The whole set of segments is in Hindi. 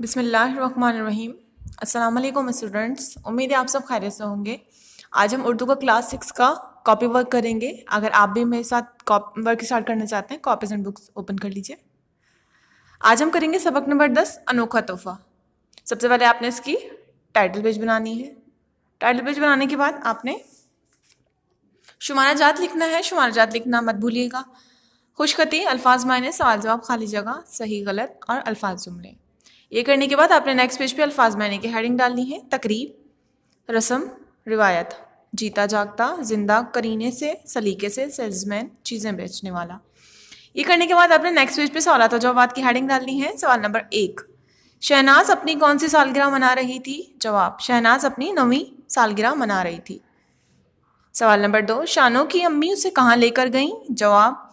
बिसमीम असल स्टूडेंट्स उम्मीद है आप सब खैर से होंगे आज हम उर्दू का क्लास सिक्स का कॉपी वर्क करेंगे अगर आप भी मेरे साथ कॉपी वर्क स्टार्ट करना चाहते हैं कॉपीज एंड बुक्स ओपन कर लीजिए आज हम करेंगे सबक नंबर दस अनोखा तोहफा सबसे पहले आपने इसकी टाइटल पेज बनानी है टाइटल पेज बनाने के बाद आपने शुमारा जात लिखना है शुमारा जात लिखना मत भूलिएगा खुशखती अल्फाज मायने सवाल जवाब खाली जगह सही गलत और अल्फाज जुमले ये करने के बाद आपने नेक्स्ट पेज पे अल्फाज मैंने की हेडिंग डालनी है तकरीब रसम रिवायत जीता जागता जिंदा करीने से सलीके से सेल्समैन चीज़ें बेचने वाला ये करने के बाद आपने नेक्स्ट पेज पे सवालत जवाब की हेडिंग डालनी है सवाल नंबर एक शहनाज अपनी कौन सी सालगिरह मना रही थी जवाब शहनाज अपनी नवी सालगिरह मना रही थी सवाल नंबर दो शानों की अम्मी उसे कहाँ लेकर गईं जवाब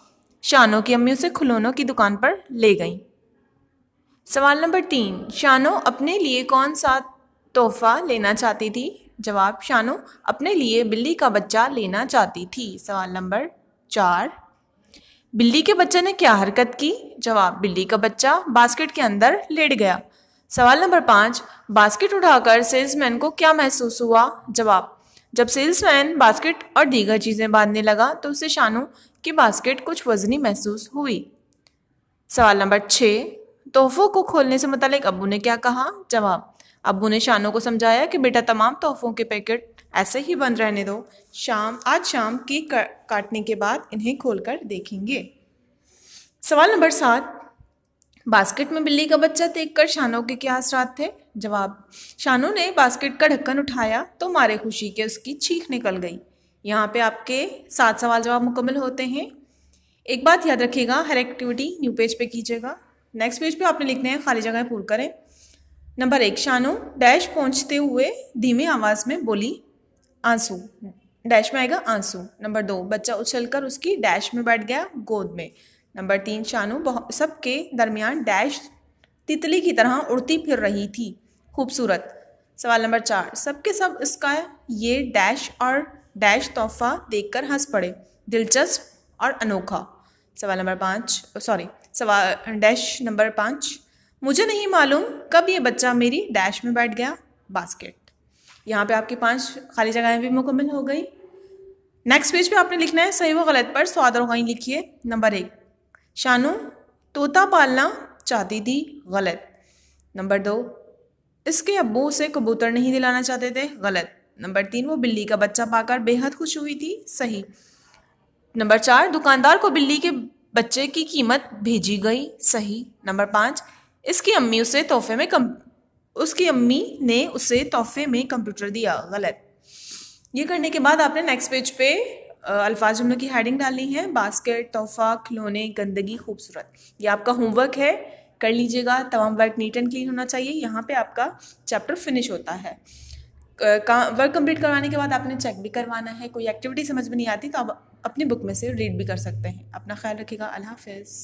शानों की अम्मी उसे खिलौनों की दुकान पर ले गईं सवाल नंबर तीन शानो अपने लिए कौन सा तोहफा लेना चाहती थी जवाब शानो अपने लिए बिल्ली का बच्चा लेना चाहती थी सवाल नंबर चार बिल्ली के बच्चे ने क्या हरकत की जवाब बिल्ली का बच्चा बास्केट के अंदर लेट गया सवाल नंबर पाँच बास्केट उठाकर सेल्समैन को क्या महसूस हुआ जवाब जब सेल्समैन बास्केट और दीगर चीज़ें बांधने लगा तो उसे शानू की बास्केट कुछ वजनी महसूस हुई सवाल नंबर छः तोहफों को खोलने से मुतलिक अबू ने क्या कहा जवाब अबू ने शानों को समझाया कि बेटा तमाम तोहफों के पैकेट ऐसे ही बंद रहने दो शाम आज शाम केक काटने के बाद इन्हें खोल कर देखेंगे सवाल नंबर सात बास्केट में बिल्ली का बच्चा देख कर शानों के क्या असरात थे जवाब शानों ने बास्केट का ढक्कन उठाया तो मारे खुशी के उसकी चीख निकल गई यहाँ पे आपके सात सवाल जवाब मुकम्मल होते हैं एक बात याद रखिएगा हर एक्टिविटी न्यू पेज पे कीजिएगा नेक्स्ट पेज पे आपने लिखना है खाली जगह पूर्ण करें नंबर एक शानू डैश पहुंचते हुए धीमे आवाज़ में बोली आंसू डैश में आएगा आंसू नंबर दो बच्चा उछलकर उसकी डैश में बैठ गया गोद में नंबर तीन शानू सबके दरमियान डैश तितली की तरह उड़ती फिर रही थी खूबसूरत सवाल नंबर चार सबके सब इसका ये डैश और डैश तोहफा देखकर हंस पड़े दिलचस्प और अनोखा सवाल नंबर पाँच सॉरी सवाल डैश नंबर पाँच मुझे नहीं मालूम कब ये बच्चा मेरी डैश में बैठ गया बास्केट यहाँ पे आपकी पांच खाली जगहें भी मुकम्मल हो गई नेक्स्ट पेज पे आपने लिखना है सही व गलत पर स्वाद और लिखिए नंबर एक शानू तोता पालना चाहती थी गलत नंबर दो इसके अबू उसे कबूतर नहीं दिलाना चाहते थे गलत नंबर तीन वो बिल्ली का बच्चा पाकर बेहद खुश हुई थी सही नंबर चार दुकानदार को बिल्ली के बच्चे की कीमत भेजी गई सही नंबर पाँच इसकी अम्मी उसे तोहफे में कम उसकी अम्मी ने उसे तोहफे में कंप्यूटर दिया गलत ये करने के बाद आपने नेक्स्ट पेज पे अल्फाज जुमलों की हेडिंग डालनी है बास्केट तोहफा खिलौने गंदगी खूबसूरत ये आपका होमवर्क है कर लीजिएगा तमाम वर्क नीट एंड क्लीन होना चाहिए यहाँ पे आपका चैप्टर फिनिश होता है काम वर्क कंप्लीट करवाने के बाद आपने चेक भी करवाना है कोई एक्टिविटी समझ में नहीं आती तो आप अपनी बुक में से रीड भी कर सकते हैं अपना ख्याल रखिएगा अल्लाह हाफिज़